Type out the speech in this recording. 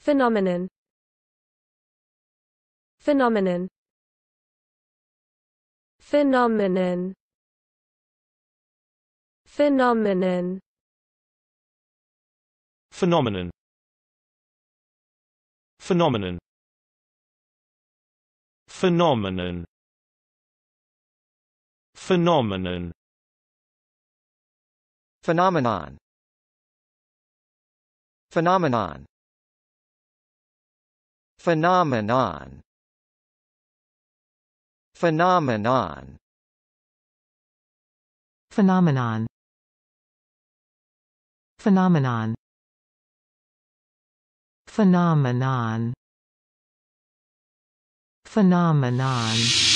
Phenomenon Phenomenon Phenomenon Phenomenon Phenomenon Phenomenon Phenomenon Phenomenon Phenomenon Phenomenon Phenomenon Phenomenon Phenomenon Phenomenon Phenomenon Phenomenon